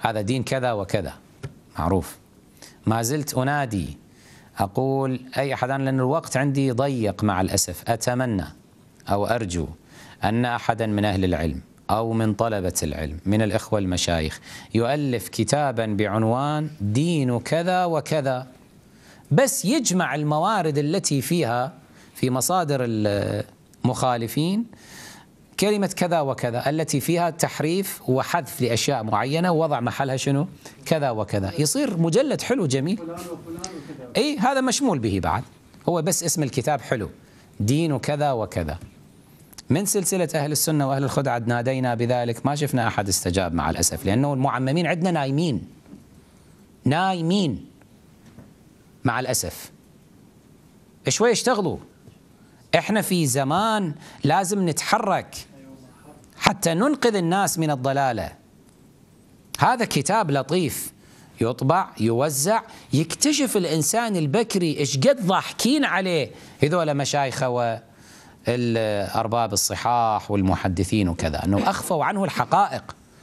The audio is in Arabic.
هذا دين كذا وكذا معروف ما زلت أنادي أقول أي أحد لأن الوقت عندي ضيق مع الأسف أتمنى أو أرجو أن أحدا من أهل العلم أو من طلبة العلم من الإخوة المشايخ يؤلف كتابا بعنوان دين كذا وكذا بس يجمع الموارد التي فيها في مصادر المخالفين كلمة كذا وكذا التي فيها تحريف وحذف لأشياء معينة ووضع محلها شنو كذا وكذا يصير مجلد حلو جميل أي هذا مشمول به بعد هو بس اسم الكتاب حلو دين كذا وكذا من سلسلة أهل السنة وأهل الخدعة نادينا بذلك ما شفنا أحد استجاب مع الأسف لأنه المعممين عندنا نايمين نايمين مع الأسف شوي اشتغلوا احنا في زمان لازم نتحرك حتى ننقذ الناس من الضلاله هذا كتاب لطيف يطبع يوزع يكتشف الانسان البكري ايش قد ضاحكين عليه هذول مشايخه والارباب الصحاح والمحدثين وكذا انه اخفوا عنه الحقائق